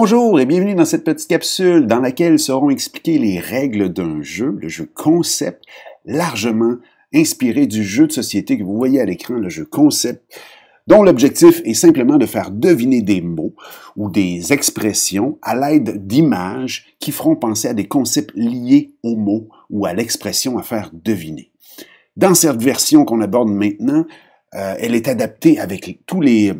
Bonjour et bienvenue dans cette petite capsule dans laquelle seront expliquées les règles d'un jeu, le jeu concept, largement inspiré du jeu de société que vous voyez à l'écran, le jeu concept, dont l'objectif est simplement de faire deviner des mots ou des expressions à l'aide d'images qui feront penser à des concepts liés aux mots ou à l'expression à faire deviner. Dans cette version qu'on aborde maintenant, euh, elle est adaptée avec tous les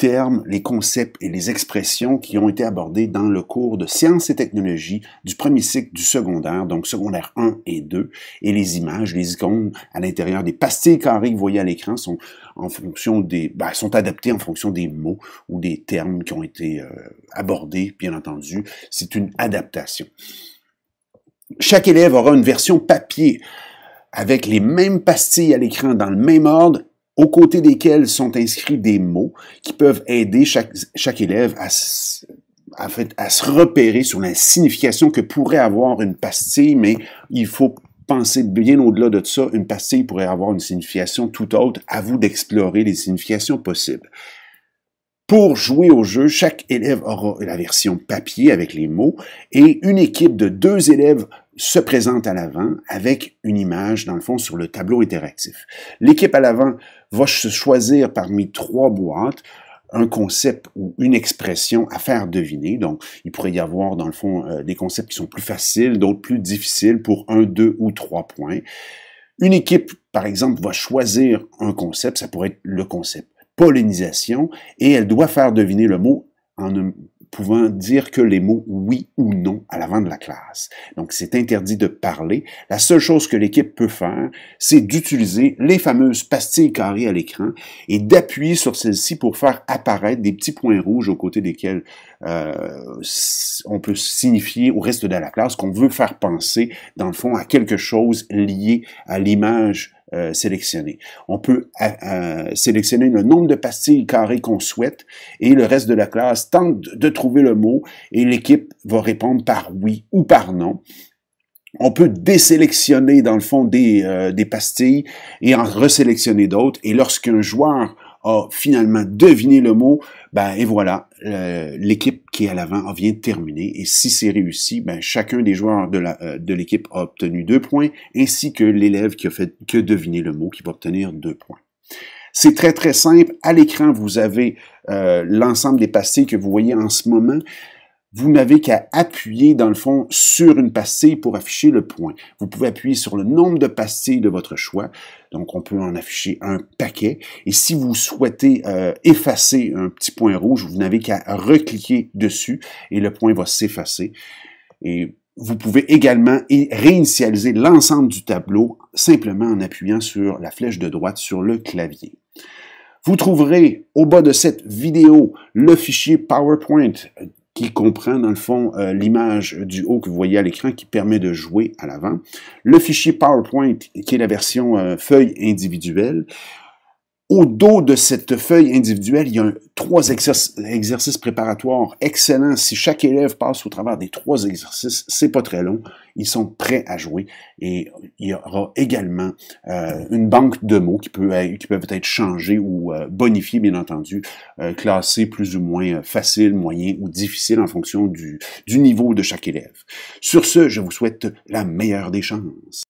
termes, les concepts et les expressions qui ont été abordés dans le cours de sciences et technologies du premier cycle du secondaire, donc secondaire 1 et 2, et les images, les icônes à l'intérieur des pastilles carrées que vous voyez à l'écran sont en fonction des, ben, sont adaptées en fonction des mots ou des termes qui ont été euh, abordés. Bien entendu, c'est une adaptation. Chaque élève aura une version papier avec les mêmes pastilles à l'écran dans le même ordre aux côtés desquels sont inscrits des mots qui peuvent aider chaque, élève à, fait, à se repérer sur la signification que pourrait avoir une pastille, mais il faut penser bien au-delà de ça. Une pastille pourrait avoir une signification tout autre. À vous d'explorer les significations possibles. Pour jouer au jeu, chaque élève aura la version papier avec les mots et une équipe de deux élèves se présente à l'avant avec une image, dans le fond, sur le tableau interactif. L'équipe à l'avant va se choisir parmi trois boîtes un concept ou une expression à faire deviner. Donc, il pourrait y avoir, dans le fond, euh, des concepts qui sont plus faciles, d'autres plus difficiles pour un, deux ou trois points. Une équipe, par exemple, va choisir un concept, ça pourrait être le concept pollinisation et elle doit faire deviner le mot en ne pouvant dire que les mots oui ou non à l'avant de la classe. Donc c'est interdit de parler. La seule chose que l'équipe peut faire, c'est d'utiliser les fameuses pastilles carrées à l'écran et d'appuyer sur celles-ci pour faire apparaître des petits points rouges aux côtés desquels euh, on peut signifier au reste de la classe qu'on veut faire penser, dans le fond, à quelque chose lié à l'image euh, sélectionner. On peut euh, euh, sélectionner le nombre de pastilles carrées qu'on souhaite et le reste de la classe tente de trouver le mot et l'équipe va répondre par oui ou par non. On peut désélectionner dans le fond des, des pastilles et en resélectionner d'autres. Et lorsqu'un joueur a finalement deviné le mot, ben, et voilà, l'équipe qui est à l'avant vient de terminer. Et si c'est réussi, ben, chacun des joueurs de euh, l'équipe a obtenu deux points, ainsi que l'élève qui a fait que deviner le mot qui va obtenir deux points. C'est très très simple. À l'écran, vous avez euh, l'ensemble des pastilles que vous voyez en ce moment vous n'avez qu'à appuyer dans le fond sur une pastille pour afficher le point. Vous pouvez appuyer sur le nombre de pastilles de votre choix, donc on peut en afficher un paquet. Et si vous souhaitez euh, effacer un petit point rouge, vous n'avez qu'à recliquer dessus et le point va s'effacer. Et vous pouvez également réinitialiser l'ensemble du tableau simplement en appuyant sur la flèche de droite sur le clavier. Vous trouverez au bas de cette vidéo le fichier PowerPoint qui comprend dans le fond euh, l'image du haut que vous voyez à l'écran qui permet de jouer à l'avant, le fichier PowerPoint qui est la version euh, feuille individuelle, au dos de cette feuille individuelle, il y a trois exercices préparatoires excellents. Si chaque élève passe au travers des trois exercices, c'est pas très long. Ils sont prêts à jouer. Et il y aura également euh, une banque de mots qui, peut, qui peuvent être changés ou euh, bonifiés, bien entendu, euh, classés plus ou moins facile, moyen ou difficile en fonction du niveau de chaque élève. Sur ce, je vous souhaite la meilleure des chances.